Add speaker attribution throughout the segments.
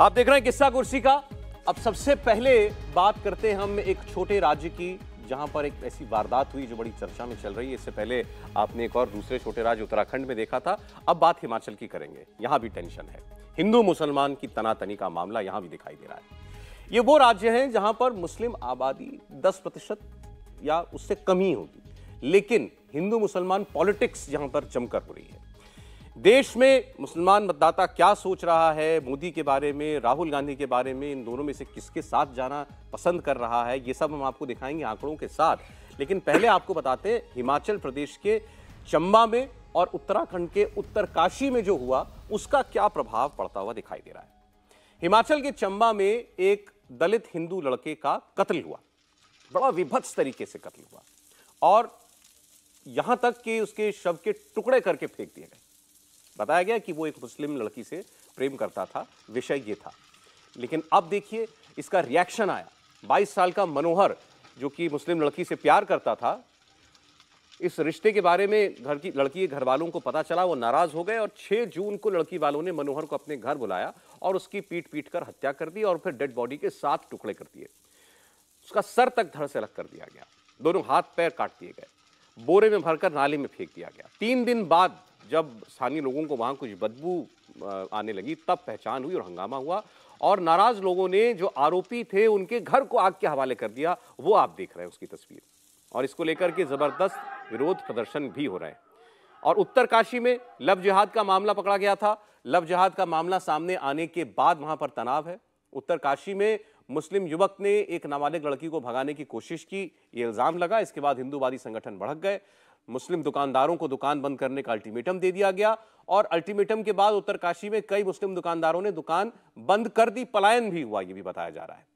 Speaker 1: आप देख रहे हैं किस्सा कुर्सी का अब सबसे पहले बात करते हैं हम एक छोटे राज्य की जहां पर एक ऐसी वारदात हुई जो बड़ी चर्चा में चल रही है इससे पहले आपने एक और दूसरे छोटे राज्य उत्तराखंड में देखा था अब बात हिमाचल की करेंगे यहां भी टेंशन है हिंदू मुसलमान की तनातनी का मामला यहां भी दिखाई दे रहा है ये वो राज्य हैं जहां पर मुस्लिम आबादी दस प्रतिशत या उससे कम ही होगी लेकिन हिंदू मुसलमान पॉलिटिक्स यहां पर जमकर हो रही है देश में मुसलमान मतदाता क्या सोच रहा है मोदी के बारे में राहुल गांधी के बारे में इन दोनों में से किसके साथ जाना पसंद कर रहा है ये सब हम आपको दिखाएंगे आंकड़ों के साथ लेकिन पहले आपको बताते हैं हिमाचल प्रदेश के चंबा में और उत्तराखंड के उत्तरकाशी में जो हुआ उसका क्या प्रभाव पड़ता हुआ दिखाई दे रहा है हिमाचल के चंबा में एक दलित हिंदू लड़के का कत्ल हुआ बड़ा विभत्स तरीके से कत्ल हुआ और यहां तक कि उसके शव के टुकड़े करके फेंक दिए गए बताया गया कि वो एक मुस्लिम लड़की से प्रेम करता था विषय ये था लेकिन अब देखिए इसका रिएक्शन आया 22 साल का मनोहर जो कि मुस्लिम लड़की से प्यार करता था इस रिश्ते के बारे में घर की लड़की घर वालों को पता चला वो नाराज़ हो गए और 6 जून को लड़की वालों ने मनोहर को अपने घर बुलाया और उसकी पीट पीट कर हत्या कर दी और फिर डेड बॉडी के सात टुकड़े कर दिए उसका सर तक धड़ से अलग कर दिया गया दोनों हाथ पैर काट दिए गए बोरे में भरकर नाले में फेंक दिया गया तीन दिन बाद जब स्थानीय लोगों को वहाँ कुछ बदबू आने लगी तब पहचान हुई और हंगामा हुआ और नाराज लोगों ने जो आरोपी थे उनके घर को आग के हवाले कर दिया वो आप देख रहे हैं उसकी तस्वीर और इसको लेकर के ज़बरदस्त विरोध प्रदर्शन भी हो रहे हैं और उत्तरकाशी में लव जिहाद का मामला पकड़ा गया था लव जिहाद का मामला सामने आने के बाद वहाँ पर तनाव है उत्तरकाशी में मुस्लिम युवक ने एक नाबालिग लड़की को भगाने की कोशिश की ये इल्ज़ाम लगा इसके बाद हिंदूवादी संगठन भड़क गए मुस्लिम दुकानदारों को दुकान बंद करने का अल्टीमेटम दे दिया गया और अल्टीमेटम के बाद उत्तरकाशी में कई मुस्लिम दुकानदारों ने दुकान बंद कर दी पलायन भी हुआ यह भी बताया जा रहा है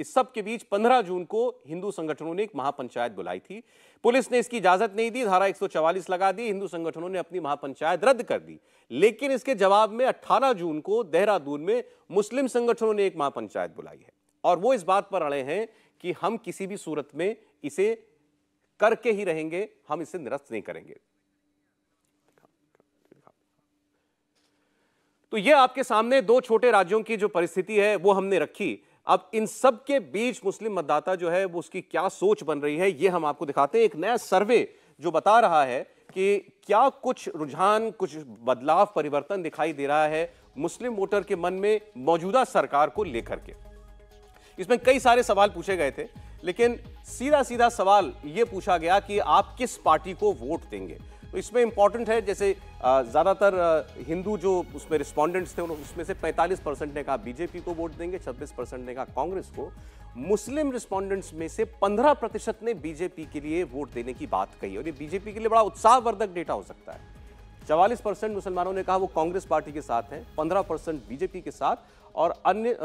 Speaker 1: इस सब के बीच 15 जून को हिंदू संगठनों ने एक महापंचायत बुलाई थी पुलिस ने इसकी इजाजत नहीं दी धारा 144 लगा दी हिंदू संगठनों ने अपनी महापंचायत रद्द कर दी लेकिन इसके जवाब में 18 जून को देहरादून में मुस्लिम संगठनों ने एक महापंचायत बुलाई है और वो इस बात पर अड़े हैं कि हम किसी भी सूरत में इसे करके ही रहेंगे हम इसे निरस्त नहीं करेंगे तो ये आपके सामने दो छोटे राज्यों की जो परिस्थिति है वो हमने रखी अब इन सब के बीच मुस्लिम मतदाता जो है वो उसकी क्या सोच बन रही है ये हम आपको दिखाते हैं एक नया सर्वे जो बता रहा है कि क्या कुछ रुझान कुछ बदलाव परिवर्तन दिखाई दे रहा है मुस्लिम वोटर के मन में मौजूदा सरकार को लेकर के इसमें कई सारे सवाल पूछे गए थे लेकिन सीधा सीधा सवाल ये पूछा गया कि आप किस पार्टी को वोट देंगे तो इसमें इंपॉर्टेंट है जैसे ज़्यादातर हिंदू जो उसमें रिस्पोंडेंट्स थे उसमें से 45 परसेंट ने कहा बीजेपी को वोट देंगे 26 परसेंट ने कहा कांग्रेस को मुस्लिम रिस्पोंडेंट्स में से 15 प्रतिशत ने बीजेपी के लिए वोट देने की बात कही और ये बीजेपी के लिए बड़ा उत्साहवर्धक डेटा हो सकता है चवालीस परसेंट मुसलमानों ने कहा वो कांग्रेस पार्टी के साथ हैं पंद्रह परसेंट बीजेपी के साथ और अन्य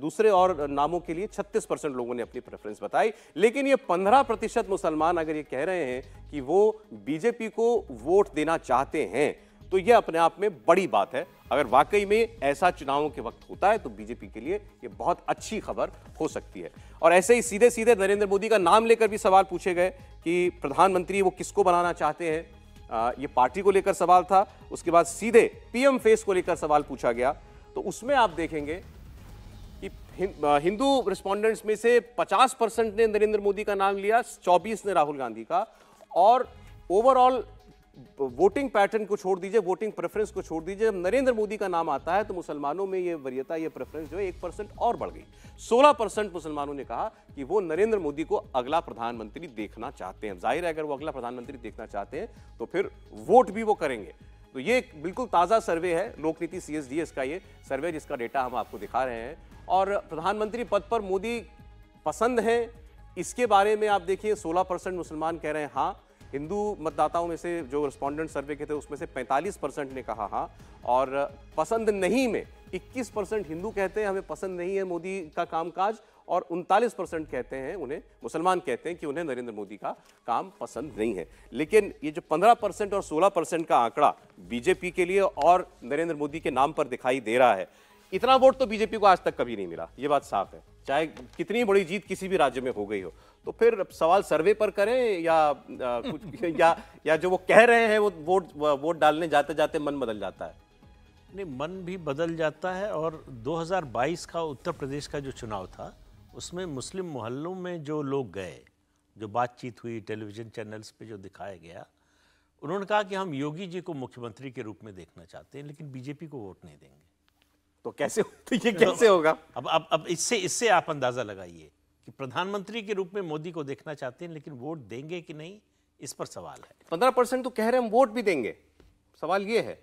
Speaker 1: दूसरे और नामों के लिए 36 परसेंट लोगों ने अपनी प्रेफरेंस बताई लेकिन ये 15 प्रतिशत मुसलमान अगर ये कह रहे हैं कि वो बीजेपी को वोट देना चाहते हैं तो यह अपने आप में बड़ी बात है अगर वाकई में ऐसा चुनावों के वक्त होता है तो बीजेपी के लिए यह बहुत अच्छी खबर हो सकती है और ऐसे ही सीधे सीधे नरेंद्र मोदी का नाम लेकर भी सवाल पूछे गए कि प्रधानमंत्री वो किसको बनाना चाहते हैं ये पार्टी को लेकर सवाल था उसके बाद सीधे पीएम फेस को लेकर सवाल पूछा गया तो उसमें आप देखेंगे कि हिंदू रिस्पोंडेंट्स में से 50 परसेंट ने नरेंद्र मोदी का नाम लिया 24 ने राहुल गांधी का और ओवरऑल वोटिंग पैटर्न को छोड़ दीजिए वोटिंग प्रेफरेंस को छोड़ दीजिए जब नरेंद्र मोदी का नाम आता है तो मुसलमानों में ये वरीयता ये प्रेफरेंस जो है एक परसेंट और बढ़ गई सोलह परसेंट मुसलमानों ने कहा कि वो नरेंद्र मोदी को अगला प्रधानमंत्री देखना चाहते हैं जाहिर है अगर वो अगला प्रधानमंत्री देखना चाहते हैं तो फिर वोट भी वो करेंगे तो ये बिल्कुल ताज़ा सर्वे है Lokniti C S D S का ये सर्वे जिसका डेटा हम आपको दिखा रहे हैं और प्रधानमंत्री पद पर मोदी पसंद हैं इसके बारे में आप देखिए 16 परसेंट मुसलमान कह रहे हैं हाँ हिंदू मतदाताओं में से जो रिस्पॉन्डेंट सर्वे के थे उसमें से 45 परसेंट ने कहा हाँ और पसंद नहीं में 21 परसेंट हिंदू कहते हैं हमें पसंद नहीं है मोदी का कामकाज और उनतालीस परसेंट कहते हैं उन्हें मुसलमान कहते हैं कि उन्हें नरेंद्र मोदी का काम पसंद नहीं है लेकिन ये जो पंद्रह परसेंट और सोलह परसेंट का आंकड़ा बीजेपी के लिए और नरेंद्र मोदी के नाम पर दिखाई दे रहा है इतना वोट तो बीजेपी को आज तक कभी नहीं मिला ये बात साफ है चाहे कितनी बड़ी जीत किसी भी राज्य में हो गई हो तो फिर सवाल सर्वे पर करें या आ, कुछ या या जो वो कह रहे हैं वो वोट वोट डालने जाते जाते मन बदल जाता है
Speaker 2: नहीं मन भी बदल जाता है और 2022 का उत्तर प्रदेश का जो चुनाव था उसमें मुस्लिम मोहल्लों में जो लोग गए जो बातचीत हुई टेलीविज़न चैनल्स पे जो दिखाया गया उन्होंने कहा कि हम योगी जी को मुख्यमंत्री के रूप में देखना चाहते हैं लेकिन बीजेपी को वोट नहीं देंगे तो कैसे तो ये कैसे होगा अब अब अब इससे इससे आप अंदाज़ा लगाइए कि प्रधानमंत्री के रूप में मोदी को देखना चाहते हैं लेकिन वोट देंगे कि नहीं इस पर सवाल है पंद्रह परसेंट तो कह रहे हैं हम वोट भी देंगे सवाल ये है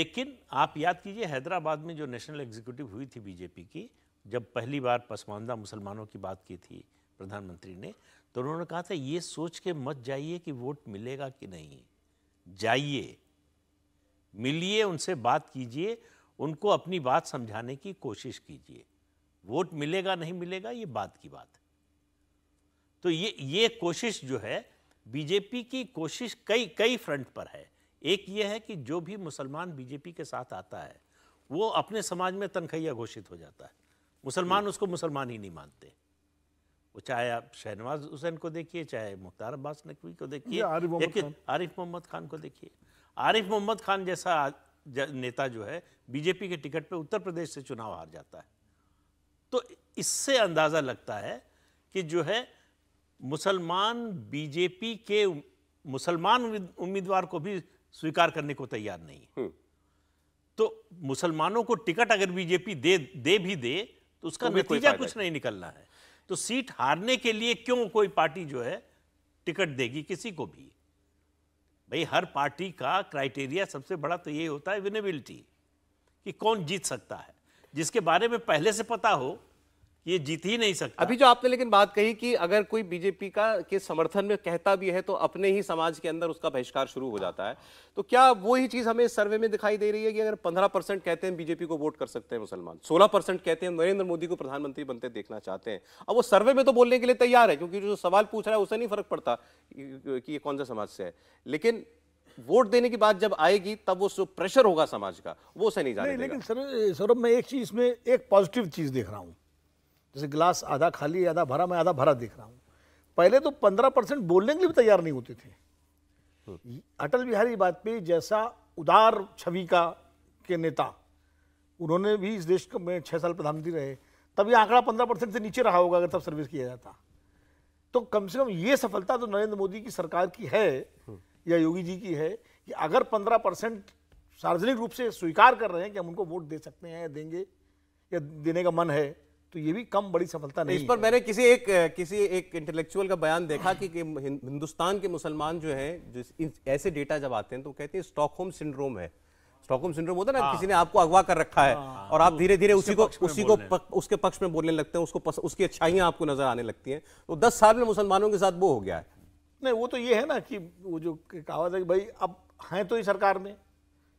Speaker 2: लेकिन आप याद कीजिए हैदराबाद में जो नेशनल एग्जीक्यूटिव हुई थी बीजेपी की जब पहली बार पसमानदा मुसलमानों की बात की थी प्रधानमंत्री ने तो उन्होंने कहा था ये सोच के मत जाइए कि वोट मिलेगा कि नहीं जाइए मिलिए उनसे बात कीजिए उनको अपनी बात समझाने की कोशिश कीजिए वोट मिलेगा नहीं मिलेगा ये बात की बात है तो ये ये कोशिश जो है बीजेपी की कोशिश कई कई फ्रंट पर है एक ये है कि जो भी मुसलमान बीजेपी के साथ आता है वो अपने समाज में तनखैया घोषित हो जाता है मुसलमान उसको मुसलमान ही नहीं मानते वो चाहे आप शहनवाज हुसैन को देखिए चाहे मुख्तार अब्बास नकवी को देखिए आरिफ मोहम्मद खान को देखिए आरिफ मोहम्मद खान जैसा नेता जो है बीजेपी के टिकट पे उत्तर प्रदेश से चुनाव हार जाता है तो इससे अंदाज़ा लगता है कि जो है मुसलमान बीजेपी के मुसलमान उम्मीदवार को भी स्वीकार करने को तैयार नहीं है हम्म। तो मुसलमानों को टिकट अगर बीजेपी दे दे भी दे तो उसका तो नतीजा कुछ नहीं निकलना है तो सीट हारने के लिए क्यों कोई पार्टी जो है टिकट देगी किसी को भी भाई हर पार्टी का क्राइटेरिया सबसे बड़ा तो ये होता है विनेबिलिटी कि कौन जीत सकता है जिसके बारे में पहले से पता हो ये जीत ही नहीं सकता अभी जो आपने
Speaker 1: लेकिन बात कही कि अगर कोई बीजेपी का के समर्थन में कहता भी है तो अपने ही समाज के अंदर उसका बहिष्कार शुरू हो जाता है तो क्या वो ही चीज हमें सर्वे में दिखाई दे रही है कि अगर 15 परसेंट कहते हैं बीजेपी को वोट कर सकते हैं मुसलमान 16 परसेंट कहते हैं नरेंद्र मोदी को प्रधानमंत्री बनते देखना चाहते हैं अब वो सर्वे में तो बोलने के लिए तैयार है क्योंकि जो सवाल पूछ रहा है उसे नहीं फर्क पड़ता कि ये कौन सा समाज से है लेकिन वोट देने की बात जब आएगी तब वो जो प्रेशर होगा समाज का वो उसे नहीं जाने
Speaker 3: लेकिन सौरभ मैं एक चीज में एक पॉजिटिव चीज देख रहा हूँ जैसे गिलास आधा खाली आधा भरा मैं आधा भरा देख रहा हूँ पहले तो पंद्रह परसेंट बोलने के लिए भी तैयार नहीं होते थे हम्म। अटल बिहारी वाजपेयी जैसा उदार छवि का के नेता उन्होंने भी इस देश में छः साल प्रधानमंत्री रहे तब ये आंकड़ा पंद्रह परसेंट से नीचे रहा होगा अगर तब सर्विस किया जाता तो कम से कम ये सफलता तो नरेंद्र मोदी की सरकार की है हम्म। या योगी जी की है कि अगर पंद्रह परसेंट सार्वजनिक रूप से स्वीकार कर रहे हैं कि हम उनको वोट दे सकते हैं या देंगे या देने का मन है तो ये भी कम बड़ी सफलता नहीं इस पर मैंने किसी
Speaker 1: एक किसी एक इंटेलेक्चुअल का बयान देखा कि, कि हिंदुस्तान के मुसलमान जो हैं जो ऐसे डेटा जब आते हैं तो कहते हैं स्टॉकहोम सिंड्रोम है स्टॉकहोम सिंड्रोम होता है ना हाँ। किसी ने आपको अगवा कर रखा है हाँ, और आप तो धीरे धीरे उसी को उसी को पक, उसके पक्ष में बोलने लगते हैं उसको पस, उसकी अच्छाइयाँ आपको नजर आने लगती हैं तो दस साल में मुसलमानों के साथ वो हो गया है
Speaker 3: नहीं वो तो ये है ना कि वो जो कहा था कि भाई अब हैं तो ही सरकार में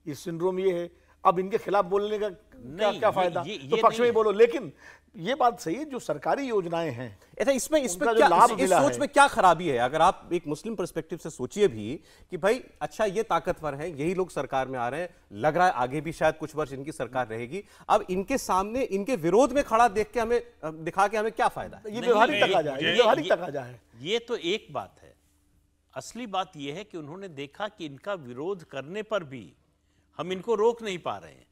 Speaker 3: ये सिंड्रोम ये है अब इनके खिलाफ बोलने का क्या, क्या फायदा ये, ये तो पक्ष में ही बोलो लेकिन ये बात सही है जो सरकारी योजनाएं हैं ऐसा अच्छा, इसमें इसमें क्या लाभ इस सोच में
Speaker 1: क्या खराबी है अगर आप एक मुस्लिम परस्पेक्टिव से
Speaker 3: सोचिए भी
Speaker 1: कि भाई अच्छा ये ताकतवर हैं यही लोग सरकार में आ रहे हैं लग रहा है आगे भी शायद कुछ वर्ष इनकी सरकार रहेगी अब इनके सामने इनके विरोध में खड़ा देख के हमें दिखा के हमें क्या फायदा है ये व्यवहारिक तकाजा है व्यवहारिक तकाजा है
Speaker 2: ये तो एक बात है असली बात यह है कि उन्होंने देखा कि इनका विरोध करने पर भी हम इनको रोक नहीं पा रहे हैं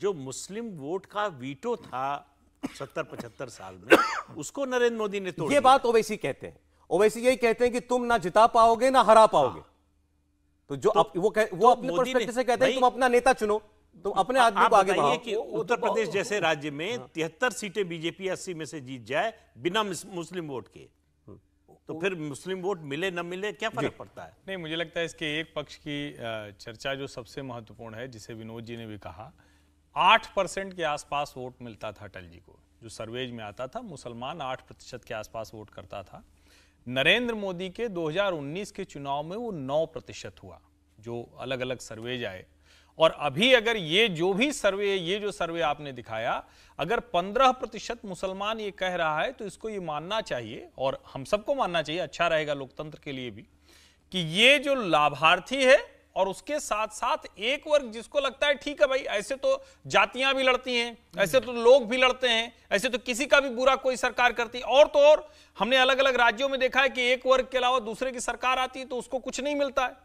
Speaker 2: जो मुस्लिम वोट का वीटो था सत्तर पचहत्तर साल में उसको नरेंद्र मोदी ने तो ये बात ओवैसी कहते हैं ओवैसी यही कहते हैं कि तुम ना जिता पाओगे ना हरा पाओगे हाँ। तो जो तो, वो कह, वो तो अपने पर्सपेक्टिव से कहते हैं तुम
Speaker 1: अपना नेता चुनो तो अपने आदमी को
Speaker 2: आगे बढ़ाओ कि तो उत्तर प्रदेश जैसे राज्य में हाँ। तिहत्तर सीटें बीजेपी अस्सी में से जीत जाए बिना मुस्लिम वोट के हाँ। तो फिर मुस्लिम वोट मिले न मिले क्या फर्क पड़ता है
Speaker 4: नहीं मुझे लगता है इसके एक पक्ष की चर्चा जो सबसे महत्वपूर्ण है जिसे विनोद जी ने भी कहा आठ परसेंट के आसपास वोट मिलता था अटल जी को जो सर्वेज में आता था मुसलमान आठ प्रतिशत के आसपास वोट करता था नरेंद्र मोदी के 2019 के चुनाव में वो नौ प्रतिशत हुआ जो अलग अलग सर्वेज आए और अभी अगर ये जो भी सर्वे ये जो सर्वे आपने दिखाया अगर 15 प्रतिशत मुसलमान ये कह रहा है तो इसको ये मानना चाहिए और हम सबको मानना चाहिए अच्छा रहेगा लोकतंत्र के लिए भी कि ये जो लाभार्थी है और उसके साथ साथ एक वर्ग जिसको लगता है ठीक है भाई ऐसे तो जातियां भी लड़ती हैं ऐसे तो लोग भी लड़ते हैं ऐसे तो किसी का भी बुरा कोई सरकार करती और तो और हमने अलग अलग राज्यों में देखा है कि एक वर्ग के अलावा दूसरे की सरकार आती है तो उसको कुछ नहीं मिलता है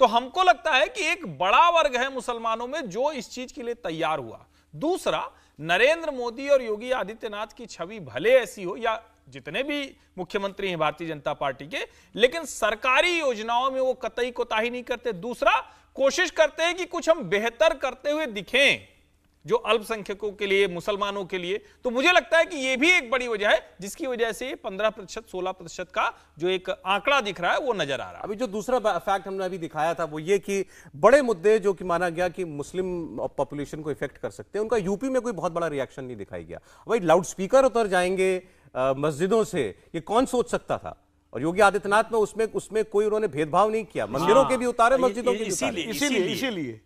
Speaker 4: तो हमको लगता है कि एक बड़ा वर्ग है मुसलमानों में जो इस चीज के लिए तैयार हुआ दूसरा नरेंद्र मोदी और योगी आदित्यनाथ की छवि भले ऐसी हो या जितने भी मुख्यमंत्री हैं भारतीय जनता पार्टी के लेकिन सरकारी योजनाओं में वो कतई कोताही नहीं करते दूसरा कोशिश करते हैं कि कुछ हम बेहतर करते हुए दिखें जो अल्पसंख्यकों के लिए मुसलमानों के लिए तो मुझे लगता है कि यह भी एक बड़ी वजह है जिसकी वजह से पंद्रह प्रतिशत सोलह प्रतिशत का जो एक आंकड़ा दिख रहा है वो नजर आ रहा है अभी जो दूसरा फैक्ट
Speaker 1: हमने अभी दिखाया था वो ये कि बड़े मुद्दे जो कि माना गया कि मुस्लिम पॉपुलेशन को इफेक्ट कर सकते हैं उनका यूपी में कोई बहुत बड़ा रिएक्शन नहीं दिखाई गया भाई स्पीकर उतर जाएंगे मस्जिदों से ये कौन सोच सकता था और योगी आदित्यनाथ में उसमें उसमें कोई उन्होंने भेदभाव नहीं किया मंदिरों हाँ। के भी उतारे मस्जिदों के इसीलिए इसीलिए इसीलिए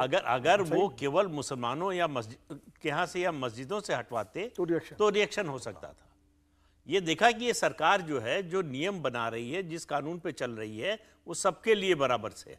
Speaker 2: अगर अगर अच्छा, वो केवल मुसलमानों या मस्जिद यहाँ से या मस्जिदों से हटवाते तो रिएक्शन तो रिएक्शन हो सकता था ये देखा कि ये सरकार जो है जो नियम बना रही है जिस कानून पे चल रही है वो सबके लिए बराबर से है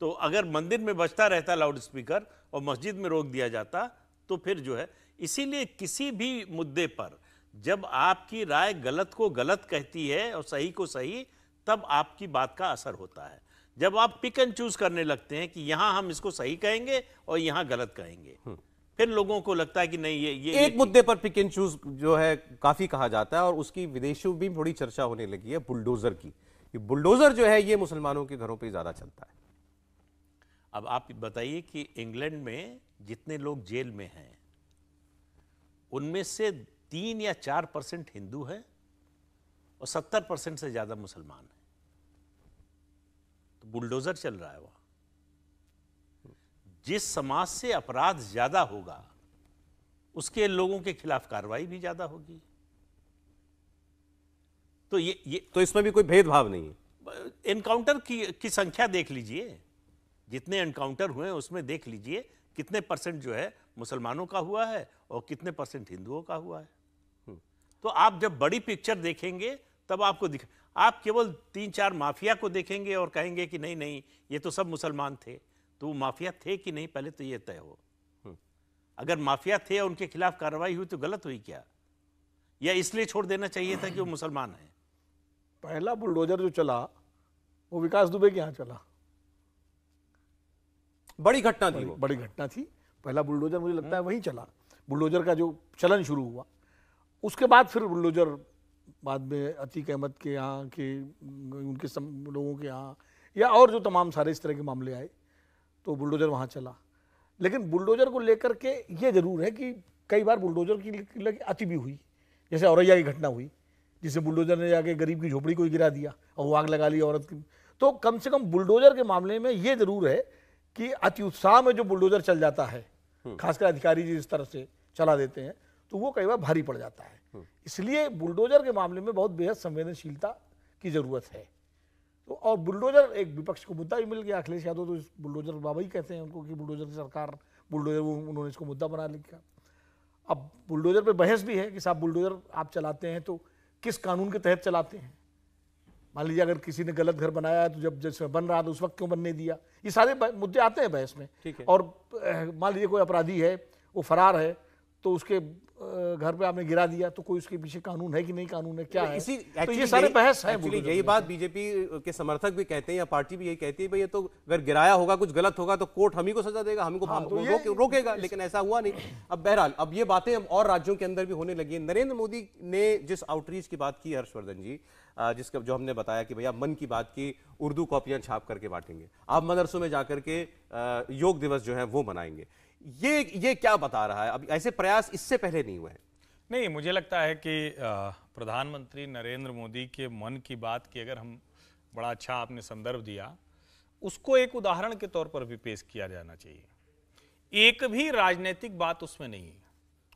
Speaker 2: तो अगर मंदिर में बचता रहता लाउड स्पीकर और मस्जिद में रोक दिया जाता तो फिर जो है इसीलिए किसी भी मुद्दे पर जब आपकी राय गलत को गलत कहती है और सही को सही तब आपकी बात का असर होता है जब आप पिक एंड चूज करने लगते हैं कि यहां हम इसको सही कहेंगे और यहां गलत कहेंगे हम्म। फिर लोगों को लगता है कि नहीं ये ये एक ये
Speaker 1: मुद्दे पर पिक एंड चूज जो है काफी कहा जाता है और उसकी विदेशों भी थोड़ी चर्चा होने लगी है बुलडोजर की कि बुलडोजर जो है ये मुसलमानों के घरों
Speaker 2: पर ज्यादा चलता है अब आप बताइए कि इंग्लैंड में जितने लोग जेल में हैं उनमें से तीन या चार परसेंट हिंदू है और सत्तर परसेंट से ज़्यादा मुसलमान है तो बुलडोज़र चल रहा है वहां जिस समाज से अपराध ज़्यादा होगा उसके लोगों के खिलाफ कार्रवाई भी ज़्यादा होगी तो ये ये तो इसमें भी कोई भेदभाव नहीं है एनकाउंटर की की संख्या देख लीजिए जितने एनकाउंटर हुए उसमें देख लीजिए कितने परसेंट जो है मुसलमानों का हुआ है और कितने परसेंट हिंदुओं का हुआ है तो आप जब बड़ी पिक्चर देखेंगे तब आपको दिख आप केवल तीन चार माफिया को देखेंगे और कहेंगे कि नहीं नहीं ये तो सब मुसलमान थे तो वो माफिया थे कि नहीं पहले तो ये तय हो हम्म। अगर माफिया थे और उनके खिलाफ कार्रवाई हुई तो गलत हुई क्या या इसलिए छोड़ देना चाहिए था कि वो मुसलमान हैं पहला बुलडोजर जो चला वो विकास दुबे के यहाँ चला बड़ी घटना थी बड़ी घटना थी पहला
Speaker 3: बुलडोजर मुझे लगता है हम्म। वहीं चला बुलडोजर का जो चलन शुरू हुआ उसके बाद फिर बुल्डोजर बाद में अतीक अहमद के यहाँ के उनके सम लोगों के यहाँ या और जो तमाम सारे इस तरह के मामले आए तो बुलडोज़र वहाँ चला लेकिन बुलडोज़र को लेकर के ये ज़रूर है कि कई बार बुलडोज़र की अति भी हुई जैसे औरैया की घटना हुई जिसे बुलडोज़र ने जाके गरीब की झोपड़ी को ही गिरा दिया और वो आग लगा ली औरत की तो कम से कम बुलडोज़र के मामले में ये ज़रूर है कि अति उत्साह में जो बुलडोज़र चल जाता है हम्म। खासकर अधिकारी जी इस तरह से चला देते हैं तो वो कई बार भारी पड़ जाता है हम्म। इसलिए बुलडोजर के मामले में बहुत बेहद संवेदनशीलता की ज़रूरत है तो और बुलडोजर एक विपक्ष को मुद्दा भी मिल गया अखिलेश यादव तो इस बुलडोजर बाबा ही कहते हैं उनको कि बुलडोजर की सरकार बुलडोजर उन्होंने इसको मुद्दा बना लिखा अब बुलडोजर पे बहस भी है कि साहब बुलडोजर आप चलाते हैं तो किस कानून के तहत चलाते हैं मान लीजिए अगर किसी ने गलत घर बनाया है तो जब जैसे बन रहा था उस वक्त क्यों बनने दिया ये सारे मुद्दे आते हैं बहस में और मान लीजिए कोई अपराधी है वो फरार है तो उसके घर पे आपने गिरा दिया तो कोई उसके पीछे कानून है कि नहीं कानून है क्या इसी है तो ये सारे बहस है यही बात
Speaker 1: बीजेपी के समर्थक भी कहते हैं या पार्टी भी यही कहती है भाई ये तो अगर गिराया होगा कुछ गलत होगा तो कोर्ट हम ही को सजा देगा हमको हाँ, तो रोके, रोकेगा लेकिन ऐसा हुआ नहीं अब बहरहाल अब ये बातें अब और राज्यों के अंदर भी होने लगी है नरेंद्र मोदी ने जिस आउटरीच की बात की हर्षवर्धन जी जिसका जो हमने बताया कि भैया मन की बात की उर्दू कॉपियां छाप करके बांटेंगे आप मदरसों में जाकर के योग दिवस जो है वो मनाएंगे ये ये क्या बता रहा है अब ऐसे प्रयास इससे पहले नहीं हुए
Speaker 4: नहीं मुझे लगता है कि प्रधानमंत्री नरेंद्र मोदी के मन की बात की अगर हम बड़ा अच्छा आपने संदर्भ दिया उसको एक उदाहरण के तौर पर भी पेश किया जाना चाहिए एक भी राजनीतिक बात उसमें नहीं है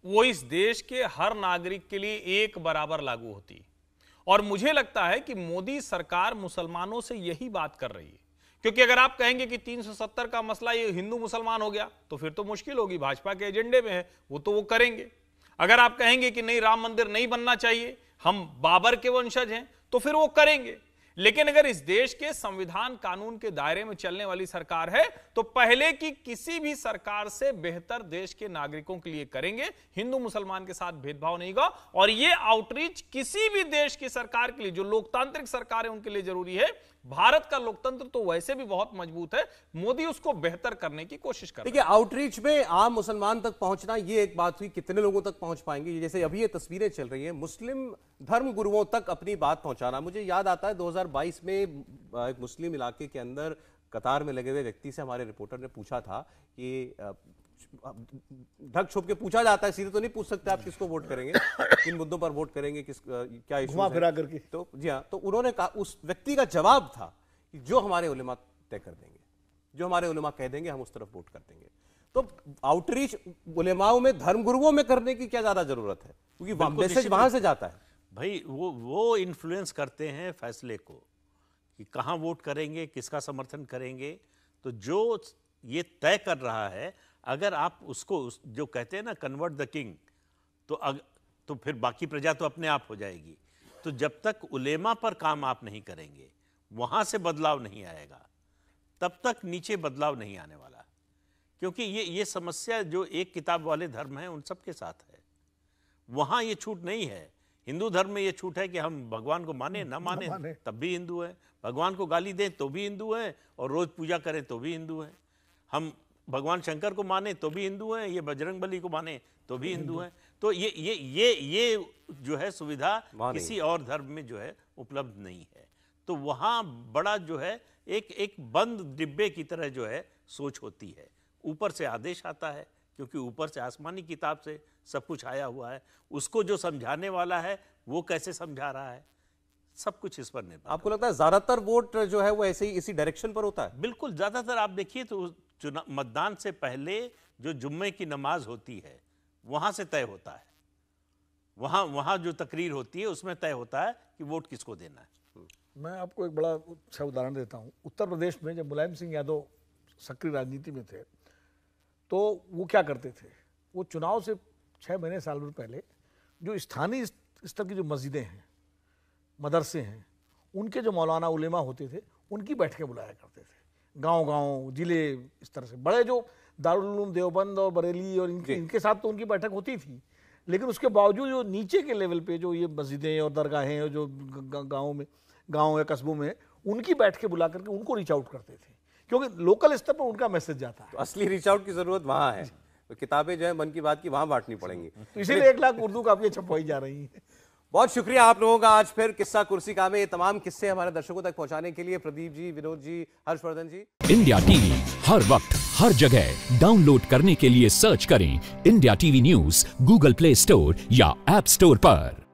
Speaker 4: वो इस देश के हर नागरिक के लिए एक बराबर लागू होती और मुझे लगता है कि मोदी सरकार मुसलमानों से यही बात कर रही है क्योंकि अगर आप कहेंगे कि 370 का मसला ये हिंदू मुसलमान हो गया तो फिर तो मुश्किल होगी भाजपा के एजेंडे में है वो तो वो करेंगे अगर आप कहेंगे कि नहीं राम मंदिर नहीं बनना चाहिए हम बाबर के वंशज हैं तो फिर वो करेंगे लेकिन अगर इस देश के संविधान कानून के दायरे में चलने वाली सरकार है तो पहले की किसी भी सरकार से बेहतर देश के नागरिकों के लिए करेंगे हिंदू मुसलमान के साथ भेदभाव नहीं होगा और यह आउटरीच किसी भी देश की सरकार के लिए जो लोकतांत्रिक सरकार है उनके लिए जरूरी है भारत का लोकतंत्र तो वैसे भी बहुत मजबूत है मोदी उसको बेहतर करने की कोशिश कर देखिए
Speaker 1: आउटरीच में आम मुसलमान तक पहुंचना ये एक बात हुई कितने लोगों तक पहुंच पाएंगे जैसे अभी ये तस्वीरें चल रही हैं मुस्लिम धर्म गुरुओं तक अपनी बात पहुंचाना मुझे याद आता है 2022 में एक मुस्लिम इलाके के अंदर कतार में लगे हुए व्यक्ति से हमारे रिपोर्टर ने पूछा था कि ढक छुप के पूछा जाता है सीधे तो नहीं पूछ सकते आप किसको वोट करेंगे किन मुद्दों पर वोट करेंगे किस क्या इशू फिरा करके तो जी हाँ तो उन्होंने कहा उस व्यक्ति का जवाब था कि जो हमारे उलमा तय कर देंगे जो हमारे उलमा कह देंगे हम उस तरफ वोट कर देंगे तो आउटरीच उलेमाओं में धर्मगुरुओं में करने की क्या ज्यादा जरूरत है क्योंकि मैसेज वहां से जाता है
Speaker 2: भाई वो वो इन्फ्लुएंस करते हैं फैसले को कि कहाँ वोट करेंगे किसका समर्थन करेंगे तो जो ये तय कर रहा है अगर आप उसको उस जो कहते हैं ना कन्वर्ट द किंग तो अग, तो फिर बाकी प्रजा तो अपने आप हो जाएगी तो जब तक उलेमा पर काम आप नहीं करेंगे वहाँ से बदलाव नहीं आएगा तब तक नीचे बदलाव नहीं आने वाला क्योंकि ये ये समस्या जो एक किताब वाले धर्म है उन सब के साथ है वहाँ ये छूट नहीं है हिंदू धर्म में ये छूट है कि हम भगवान को माने ना माने, माने तब भी हिंदू है भगवान को गाली दें तो भी हिंदू है और रोज़ पूजा करें तो भी हिंदू है हम भगवान शंकर को माने तो भी हिंदू हैं ये बजरंग बली को माने तो भी हिंदू हैं तो ये ये ये ये जो है सुविधा किसी और धर्म में जो है उपलब्ध नहीं है तो वहाँ बड़ा जो है एक एक बंद डिब्बे की तरह जो है सोच होती है ऊपर से आदेश आता है क्योंकि ऊपर से आसमानी किताब से सब कुछ आया हुआ है उसको जो समझाने वाला है वो कैसे समझा रहा है सब कुछ इस पर निर्भर आपको लगता है ज्यादातर वोट जो है वो ऐसे ही इसी डायरेक्शन पर होता है बिल्कुल ज्यादातर आप देखिए तो चुनाव मतदान से पहले जो जुम्मे की नमाज होती है वहां से तय होता है वहां वहां जो तकरीर होती है उसमें तय होता है कि वोट किसको देना है हम्म।
Speaker 3: मैं आपको एक बड़ा अच्छा उदाहरण देता हूँ उत्तर प्रदेश में जब मुलायम सिंह यादव सक्रिय राजनीति में थे तो वो क्या करते थे वो चुनाव से छः महीने साल भर पहले जो स्थानीय स्तर की जो मस्जिदें हैं मदरसे हैं उनके जो मौलाना उलेमा होते थे उनकी बैठकें बुलाया करते थे गांव गांव जिले इस तरह से बड़े जो दारुलूम देवबंद और बरेली और इनके इनके साथ तो उनकी बैठक होती थी लेकिन उसके बावजूद जो नीचे के लेवल पे जो ये मस्जिदें और दरगाहें और जो गाँव में गाँव या कस्बों में उनकी के बुला करके उनको रीच आउट करते थे क्योंकि लोकल स्तर पर उनका मैसेज जाता है तो असली रीच आउट की ज़रूरत वहाँ है तो किताबें
Speaker 1: जो है मन की बात की वहाँ बांटनी पड़ेंगी तो इसीलिए एक लाख उर्दू कापियाँ छपवाई जा रही हैं बहुत शुक्रिया आप लोगों का आज फिर किस्सा कुर्सी का में ये तमाम किस्से हमारे दर्शकों तक पहुंचाने के लिए प्रदीप जी विनोद जी हर्षवर्धन जी
Speaker 2: इंडिया टीवी हर वक्त हर जगह डाउनलोड करने के लिए सर्च करें India TV news Google Play Store या एप स्टोर पर